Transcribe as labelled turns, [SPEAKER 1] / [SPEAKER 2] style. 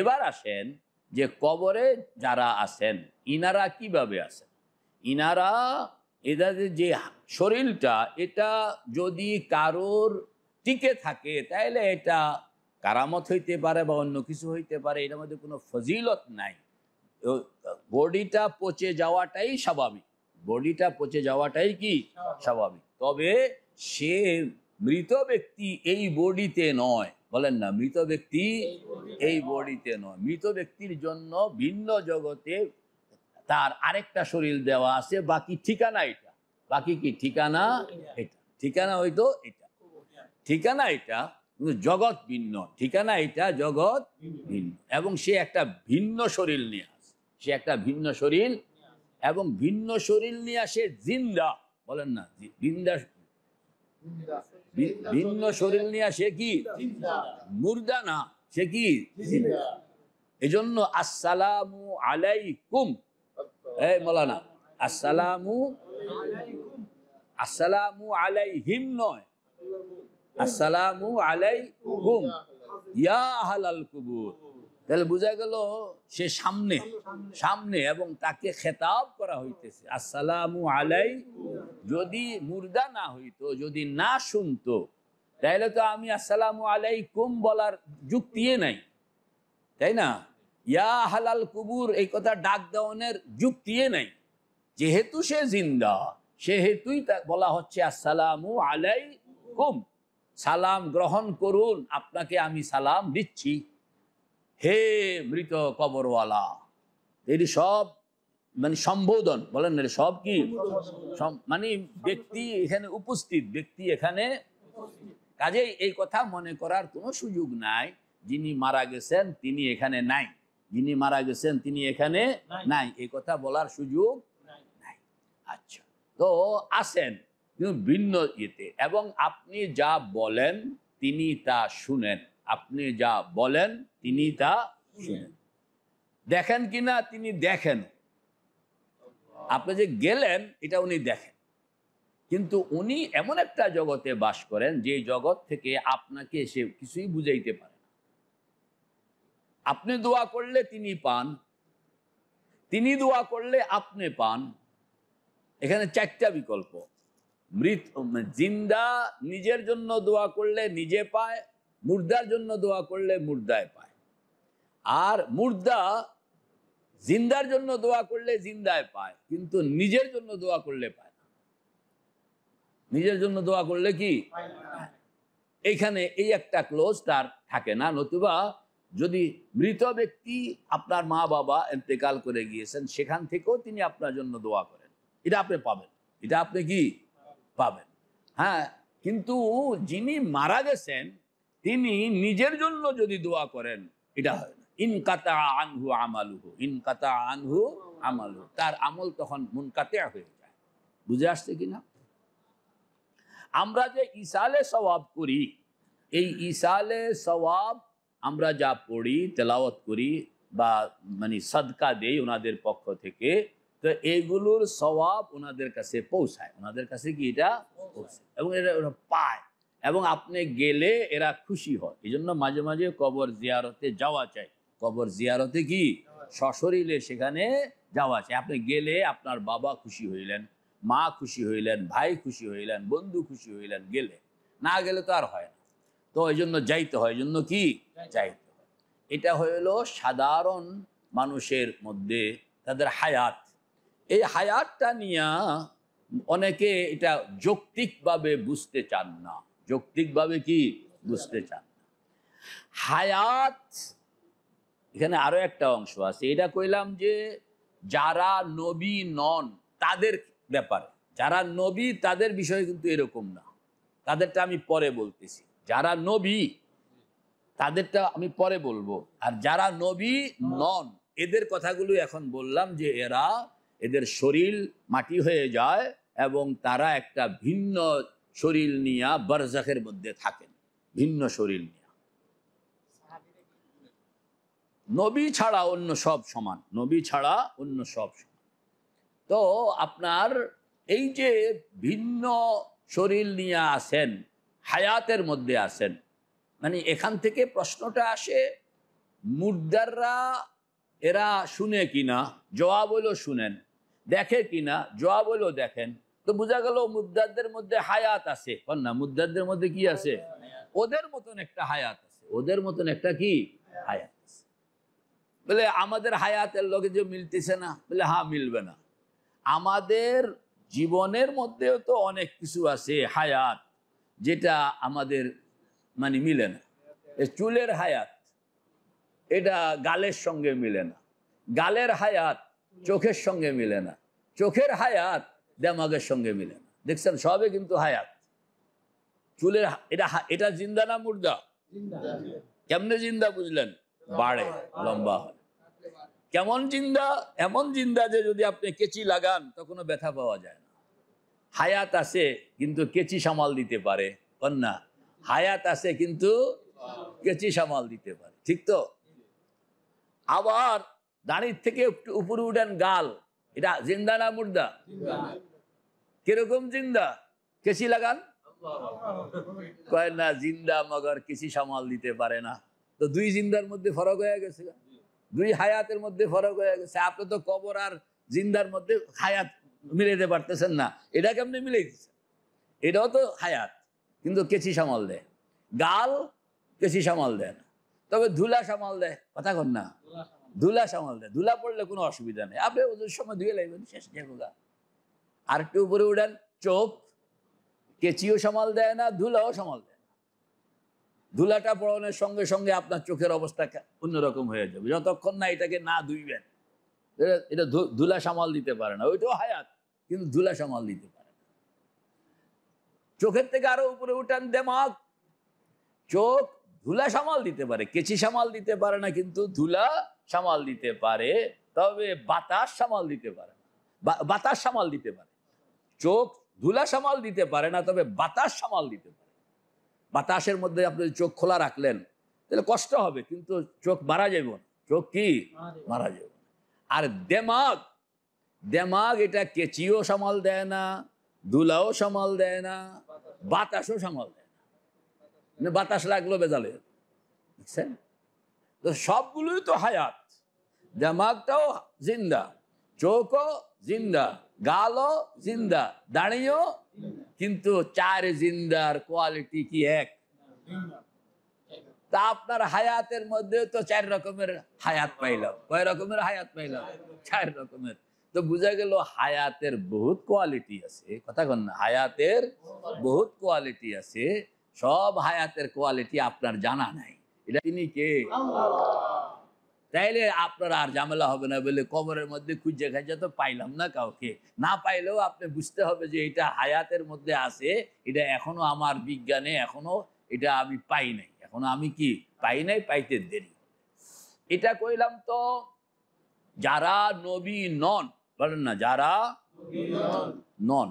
[SPEAKER 1] এবার আসেন যে কবরে যারা আছেন ইনারা কিভাবে আছেন ইনারা এদের যে শরীরটা এটা যদি কারোর টিকে থাকে তাহলে এটা কারামত হইতে পারে বা অন্য কিছু হইতে পারে এটার মধ্যে কোনো ফজিলত নাই বডিটা পচে যাওয়াটাই স্বাভাবিক বডিটা পচে যাওয়াটাই কি স্বাভাবিক তবে সে মৃত ব্যক্তি এই বডিতে নয় বলেন না মৃত ব্যক্তি এই বডিতে নয় মৃত ব্যক্তির জন্য ভিন্ন জগতে তার আরেকটা শরীর দেওয়া আছে বাকি ঠিকানা এটা বাকি কি ঠিকানা এটা ঠিকানা হয়তো এটা ঠিকানা এটা কিন্তু জগৎ ভিন্ন ঠিকানা এটা জগৎ ভিন্ন এবং সে একটা ভিন্ন শরীর নিয়ে আসে সে একটা ভিন্ন শরীর এবং ভিন্ন শরীর নিয়ে আসে জিন্দা বলেন না জিন্দা ভিন্ন শরীর নিয়ে সে কি মুর্দা না সে কি জন্য আসসালামু আলাইকুম এই মলানা আসসালামু আসসালামু আলাইহিম নয় আসসালামু আলাইকুম ইয়া আহলাল কুবুর তাহলে বোঝা গেল সে সামনে সামনে এবং তাকে খেতাব করা হইতেছে আসসালামু আলাই যদি মুর্দা না হইতো যদি না শুনতো তাহলে তো আমি আসসালামু কুম বলার যুক্তি নাই তাই না ইয়া হালাল কুবুর এই কথা ডাক দেওয়ানের যুক্তি নাই যেহেতু সে জিন্দা সেহেতুই তা বলা হচ্ছে আসসালামু আলাইকুম সালাম গ্রহণ করুন আপনাকে আমি সালাম দিচ্ছি হে মৃত কবরওয়ালা এটি সব মানে সম্বোধন বলেন সব কি মানে ব্যক্তি এখানে উপস্থিত ব্যক্তি এখানে কাজেই এই কথা মনে করার কোনো সুযোগ নাই যিনি মারা গেছেন তিনি এখানে নাই যিনি মারা গেছেন তিনি এখানে নাই এই কথা বলার সুযোগ নাই আচ্ছা তো আসেন কিন্তু ভিন্ন ইয়েতে এবং আপনি যা বলেন তিনি তা শুনেন আপনি যা বলেন তিনি তা শুনেন দেখেন কি না তিনি দেখেন আপনি যে গেলেন এটা উনি দেখেন কিন্তু উনি এমন একটা জগতে বাস করেন যে জগৎ থেকে আপনাকে সে কিছুই বুঝাইতে পারে না আপনি দোয়া করলে তিনি পান তিনি দোয়া করলে আপনি পান এখানে চারটা বিকল্প মৃত জিন্দা নিজের জন্য দোয়া করলে নিজে পায় মুর্দার জন্য দোয়া করলে মুর্দায় পায় আর মুর্দা জিন্দার জন্য দোয়া করলে জিন্দায় পায় কিন্তু নিজের জন্য দোয়া করলে পায় না নিজের জন্য দোয়া করলে কি এইখানে এই একটা ক্লোজ তার থাকে না নতুবা যদি মৃত ব্যক্তি আপনার মা বাবা এতেকাল করে গিয়েছেন সেখান থেকেও তিনি আপনার জন্য দোয়া করেন এটা আপনি পাবেন এটা আপনি কি পাবেন হ্যাঁ কিন্তু যিনি মারা গেছেন তিনি নিজের জন্য যদি দোয়া করেন এটা হয় না ইনকাতা আনহু আমালুহ ইনকাতা আনহু আমালু তার আমল তখন মুনকাতে হয়ে যায় বুঝে আসছে কিনা আমরা যে ইসালে সবাব করি এই ইসালে সবাব আমরা যা পড়ি তেলাওয়াত করি বা মানে সদকা দেই ওনাদের পক্ষ থেকে তো এইগুলোর স্বভাব ওনাদের কাছে পৌঁছায় ওনাদের কাছে কি এটা পৌঁছায় এবং এটা ওরা পায় এবং আপনি গেলে এরা খুশি হয় এই জন্য মাঝে মাঝে কবর জিয়ারতে যাওয়া চাই কবর জিয়ারতে কি সশরীরে সেখানে যাওয়া চাই আপনি গেলে আপনার বাবা খুশি হইলেন মা খুশি হইলেন ভাই খুশি হইলেন বন্ধু খুশি হইলেন গেলে না গেলে তো আর হয় না তো এই জন্য যাইতে হয় জন্য কি যাইতে হয় এটা হইল সাধারণ মানুষের মধ্যে তাদের হায়াত এই হায়াতটা নিয়ে অনেকে এটা যৌক্তিকভাবে বুঝতে চান না যৌক্তিকভাবে কি বুঝতে চান হায়াত এখানে আরো একটা অংশ আছে এটা কইলাম যে যারা নবী নন তাদের ব্যাপারে যারা নবী তাদের বিষয় কিন্তু এরকম না তাদেরটা আমি পরে বলতেছি যারা নবী তাদেরটা আমি পরে বলবো আর যারা নবী নন এদের কথাগুলো এখন বললাম যে এরা এদের শরীর মাটি হয়ে যায় এবং তারা একটা ভিন্ন শরীর নিয়া বারজাখের মধ্যে থাকেন ভিন্ন শরীর নিয়া নবী ছাড়া অন্য সব সমান নবী ছাড়া অন্য সব সমান তো আপনার এই যে ভিন্ন শরীর নিয়া আছেন হায়াতের মধ্যে আসেন মানে এখান থেকে প্রশ্নটা আসে মুর্দাররা এরা শুনে কিনা জবাব হলো শুনেন দেখে কিনা জবাব হলো দেখেন তো বোঝা গেল মুদ্দাদের মধ্যে হায়াত আছে না মুদ্দাদের মধ্যে কি আছে ওদের মতন একটা হায়াত আছে ওদের মতন একটা কি হায়াত আছে বলে আমাদের হায়াতের লগে যে মিলতেছে না বলে হ্যাঁ মিলবে না আমাদের জীবনের মধ্যেও তো অনেক কিছু আছে হায়াত যেটা আমাদের মানে মিলে না চুলের হায়াত এটা গালের সঙ্গে মিলে না গালের হায়াত চোখের সঙ্গে মিলে না চোখের হায়াত দেমাগের সঙ্গে মিলে দেখছেন সবে কিন্তু হায়াত চুলের এটা এটা জিন্দা না মুর্দা কেমনে জিন্দা বুঝলেন বাড়ে লম্বা হয় কেমন জিন্দা এমন জিন্দা যে যদি আপনি কেচি লাগান তখনও ব্যথা পাওয়া যায় না হায়াত আছে কিন্তু কেচি সামাল দিতে পারে কন্যা হায়াত আছে কিন্তু কেচি সামাল দিতে পারে ঠিক তো আবার দাঁড়ির থেকে একটু উপরে উঠেন গাল এটা জিন্দা না মুর্দা কিরকম জিন্দা কেসি লাগান কয় না জিন্দা মগর কিছু সামাল দিতে পারে না তো দুই জিন্দার মধ্যে ফরক হয়ে গেছে দুই হায়াতের মধ্যে ফরক হয়ে গেছে আপনি তো কবর আর জিন্দার মধ্যে হায়াত মিলাইতে পারতেছেন না এটা কেমনি মিলাইতেছেন এটাও তো হায়াত কিন্তু কেচি সামাল দেয় গাল কেচি সামাল দেয় না তবে ধুলা সামাল দেয় কথা কন না ধুলা সামাল দেয় ধুলা পড়লে কোনো অসুবিধা নেই আপনি ওদের সময় ধুয়ে লাগবেন শেষ যেগুলা আর একটু উপরে উঠেন চোখ কেচিও সামাল দেয় না ধুলাও সামাল দেয় না ধুলাটা পড়ানোর সঙ্গে সঙ্গে আপনার চোখের অবস্থা অন্যরকম হয়ে যাবে যতক্ষণ না এটাকে না ধুইবেন এটা ধুলা সামাল দিতে পারে না ওইটাও হায়াত কিন্তু ধুলা সামাল দিতে পারে না চোখের থেকে আরো উপরে উঠান দেমাক চোখ ধুলা সামাল দিতে পারে কেচি সামাল দিতে পারে না কিন্তু ধুলা সামাল দিতে পারে তবে বাতাস সামাল দিতে পারে বাতাস সামাল দিতে পারে চোখ ধুলা সামাল দিতে পারে না তবে বাতাস সামাল দিতে পারে বাতাসের মধ্যে আপনি চোখ খোলা রাখলেন তাহলে কষ্ট হবে কিন্তু চোখ মারা যাইব না চোখ কি মারা যাইব আর দেমাগ দেমাগ এটা কেচিও সামাল দেয় না ধুলাও সামাল দেয় না বাতাসও সামাল দেয় না মানে বাতাস লাগলো বেজালে বুঝছেন তো সবগুলোই তো হায়াত দেমাগটাও জিন্দা চোখও জিন্দা গালও জিন্দা দাঁড়িয়েও কিন্তু চার জিন্দার কোয়ালিটি কি এক তা আপনার হায়াতের মধ্যে তো চার রকমের হায়াত পাইলাম কয় রকমের হায়াত পাইলাম চার রকমের তো বোঝা গেল হায়াতের বহুত কোয়ালিটি আছে কথা কন হায়াতের বহুত কোয়ালিটি আছে সব হায়াতের কোয়ালিটি আপনার জানা নাই এটা তিনি কে তাইলে আপনার আর ঝামেলা হবে না বলে কবরের মধ্যে খুঁজে খাইজা তো পাইলাম না কাউকে না পাইলেও আপনি বুঝতে হবে যে এটা হায়াতের মধ্যে আছে এটা এখনো আমার বিজ্ঞানে এখনো এটা আমি পাই নাই এখনো আমি কি পাই নাই পাইতে দেরি এটা কইলাম তো যারা নবী নন বলেন না যারা নন